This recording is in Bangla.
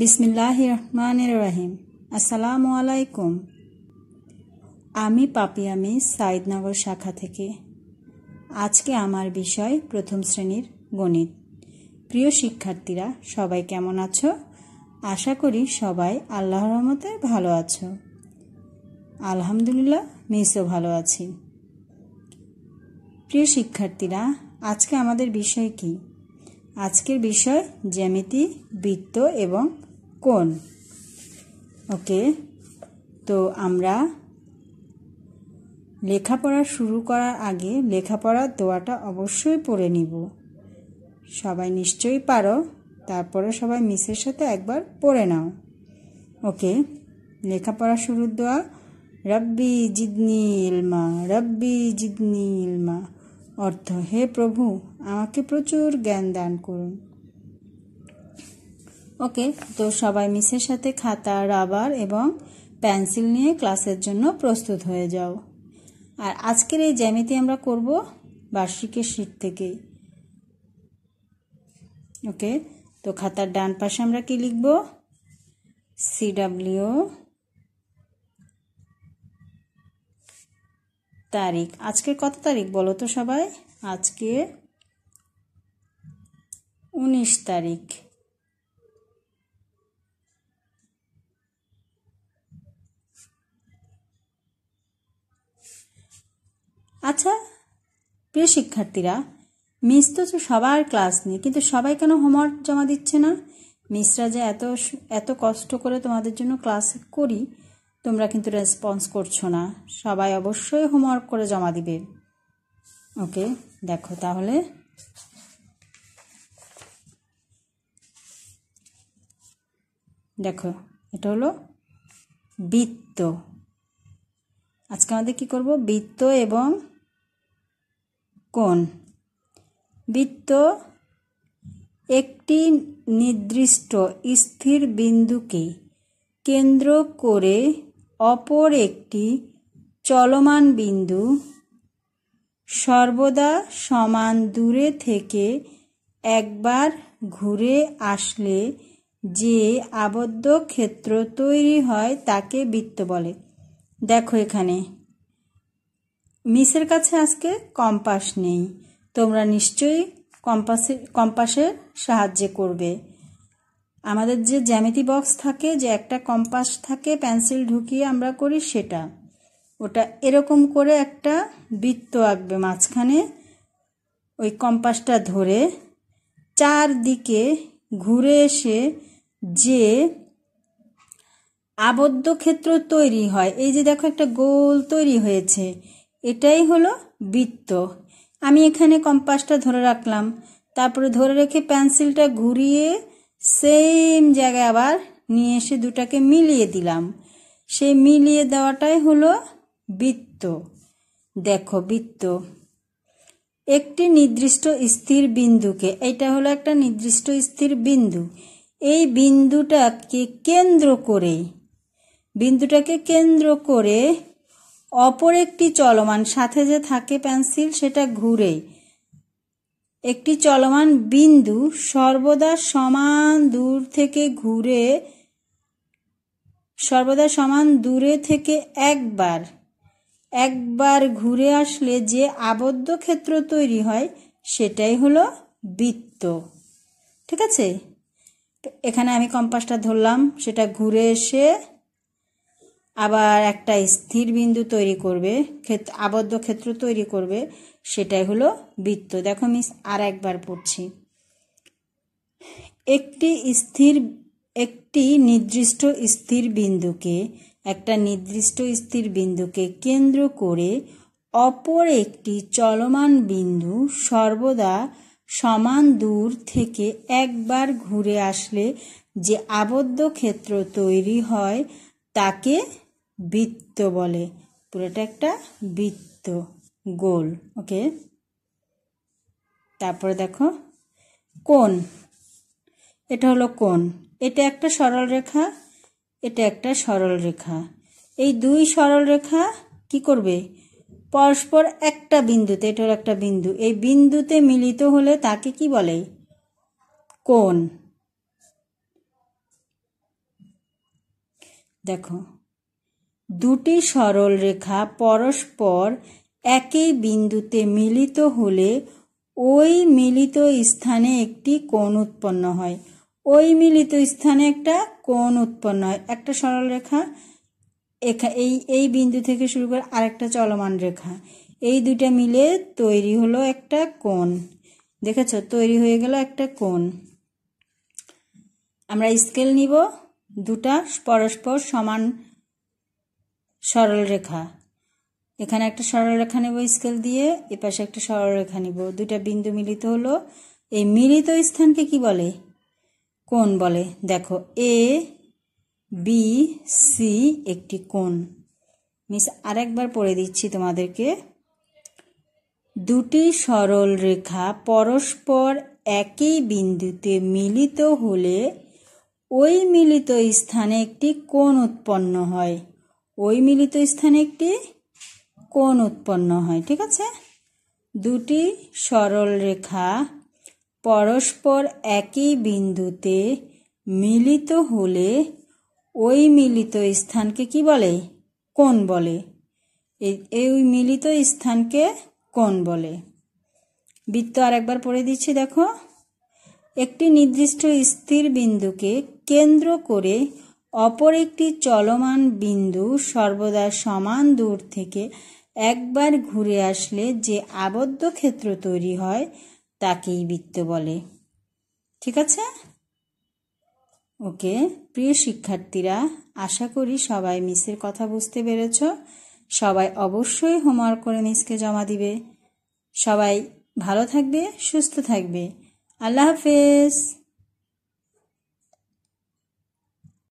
বিসমিল্লাহ রহমানের রাহিম আসসালামু আলাইকুম আমি পাপি আমি সাইদনগর শাখা থেকে আজকে আমার বিষয় প্রথম শ্রেণীর গণিত প্রিয় শিক্ষার্থীরা সবাই কেমন আছো আশা করি সবাই আল্লাহ রহমতে ভালো আছো আলহামদুলিল্লাহ মিসও ভালো আছি প্রিয় শিক্ষার্থীরা আজকে আমাদের বিষয় কী আজকের বিষয় জ্যামিতি বৃত্ত এবং কোন ওকে তো আমরা লেখাপড়া শুরু করার আগে লেখাপড়ার দোয়াটা অবশ্যই পড়ে নিব সবাই নিশ্চয়ই পারো তারপরে সবাই মিসের সাথে একবার পড়ে নাও ওকে লেখাপড়া শুরুর দোয়া রব্বি জিদনি ইলমা রব্বি জিদনি ইলমা অর্থ হে প্রভু আমাকে প্রচুর জ্ঞান দান করুন ওকে তো সবাই মিসের সাথে খাতা রাবার এবং পেন্সিল নিয়ে ক্লাসের জন্য প্রস্তুত হয়ে যাও আর আজকের এই জ্যামিতি আমরা করব বার্ষিকের শীত থেকেই ওকে তো খাতার ডান পাশে আমরা কি লিখব সিডাব্লিউ তারিখ আজকে কত তারিখ বলো তো সবাই আজকে উনিশ তারিখ আচ্ছা প্রিয় শিক্ষার্থীরা মিস তো সবার ক্লাস নিয়ে কিন্তু সবাই কেন হোমওয়ার্ক জমা দিচ্ছে না মিসরা যে এত এত কষ্ট করে তোমাদের জন্য ক্লাস করি তোমরা কিন্তু রেসপন্স করছো না সবাই অবশ্যই হোমওয়ার্ক করে জমা দিবে ওকে দেখো তাহলে দেখো এটা হলো বৃত্ত আজকে আমাদের কি করব বৃত্ত এবং কোন বৃত্ত একটি নির্দিষ্ট স্থির বিন্দুকে কেন্দ্র করে অপর একটি চলমান বিন্দু সর্বদা সমান দূরে থেকে একবার ঘুরে আসলে যে আবদ্ধ ক্ষেত্র তৈরি হয় তাকে বৃত্ত বলে দেখো এখানে মিসের কাছে আজকে কম্পাস নেই তোমরা নিশ্চয়ই কম্পাসের কম্পাসের সাহায্যে করবে আমাদের যে জ্যামিতি বক্স থাকে যে একটা কম্পাস থাকে পেন্সিল ঢুকিয়ে আমরা করি সেটা ওটা এরকম করে একটা বৃত্ত আঁকবে মাঝখানে ওই কম্পাসটা ধরে চারদিকে ঘুরে এসে যে আবদ্ধ ক্ষেত্র তৈরি হয় এই যে দেখো একটা গোল তৈরি হয়েছে এটাই হলো বৃত্ত আমি এখানে কম্পাসটা ধরে রাখলাম তারপরে ধরে রেখে পেন্সিলটা ঘুরিয়ে সেম জায়গায় আবার নিয়ে এসে দুটাকে মিলিয়ে দিলাম সেই মিলিয়ে দেওয়াটাই হলো বৃত্ত দেখো বৃত্ত একটি নির্দিষ্ট স্থির বিন্দুকে এটা হলো একটা নির্দিষ্ট স্থির বিন্দু এই বিন্দুটাকে কেন্দ্র করে বিন্দুটাকে কেন্দ্র করে অপর একটি চলমান সাথে যে থাকে পেন্সিল সেটা ঘুরে একটি চলমান বিন্দু সর্বদা সমান দূর থেকে ঘুরে সর্বদা সমান দূরে থেকে একবার একবার ঘুরে আসলে যে আবদ্ধ ক্ষেত্র তৈরি হয় সেটাই হলো বৃত্ত ঠিক আছে এখানে আমি কম্পাসটা ধরলাম সেটা ঘুরে এসে আবার একটা স্থির বিন্দু তৈরি করবে ক্ষেত্র আবদ্ধ ক্ষেত্র তৈরি করবে সেটাই হলো বৃত্ত দেখো মিস আর একবার পড়ছি একটি স্থির একটি নির্দিষ্ট স্থির বিন্দুকে একটা নির্দিষ্ট স্থির বিন্দুকে কেন্দ্র করে অপর একটি চলমান বিন্দু সর্বদা সমান দূর থেকে একবার ঘুরে আসলে যে আবদ্ধ ক্ষেত্র তৈরি হয় তাকে বৃত্ত বলে পুরোটা একটা বৃত্ত গোল ওকে তারপরে দেখো কোন এটা হলো কোন এটা একটা সরল রেখা এটা একটা সরল রেখা এই দুই সরল রেখা কি করবে পরস্পর একটা বিন্দুতে এটা হলো একটা বিন্দু এই বিন্দুতে মিলিত হলে তাকে কি বলে কোন দেখো দুটি সরল রেখা পরস্পর একই বিন্দুতে মিলিত হলে ওই মিলিত স্থানে একটি কোণ উৎপন্ন হয় ওই মিলিত স্থানে একটা কোণ উৎপন্ন হয় একটা সরল রেখা এই এই বিন্দু থেকে শুরু করে আরেকটা চলমান রেখা এই দুইটা মিলে তৈরি হলো একটা কোণ দেখেছ তৈরি হয়ে গেল একটা কোণ আমরা স্কেল নিব দুটা পরস্পর সমান সরলরেখা এখানে একটা সরলরেখা নেব স্কেল দিয়ে এপাশে একটা সরলরেখা নেব দুটা বিন্দু মিলিত হলো এই মিলিত স্থানকে কি বলে কোন বলে দেখো এ বি সি একটি কোন মিস আরেকবার পড়ে দিচ্ছি তোমাদেরকে দুটি সরল রেখা পরস্পর একই বিন্দুতে মিলিত হলে ওই মিলিত স্থানে একটি কোণ উৎপন্ন হয় ওই মিলিত স্থানে একটি কোণ উৎপন্ন হয় ঠিক আছে দুটি সরল রেখা পরস্পর একই বিন্দুতে মিলিত হলে ওই মিলিত স্থানকে কি বলে কোন বলে এই মিলিত স্থানকে কোন বলে বৃত্ত আর একবার পড়ে দিচ্ছি দেখো একটি নির্দিষ্ট স্থির বিন্দুকে কেন্দ্র করে অপর একটি চলমান বিন্দু সর্বদা সমান দূর থেকে একবার ঘুরে আসলে যে আবদ্ধ ক্ষেত্র তৈরি হয় তাকেই বৃত্ত বলে ঠিক আছে ওকে প্রিয় শিক্ষার্থীরা আশা করি সবাই মিসের কথা বুঝতে পেরেছ সবাই অবশ্যই হোমওয়ার্ক করে মিসকে জমা দিবে সবাই ভালো থাকবে সুস্থ থাকবে আল্লাহ হাফেজ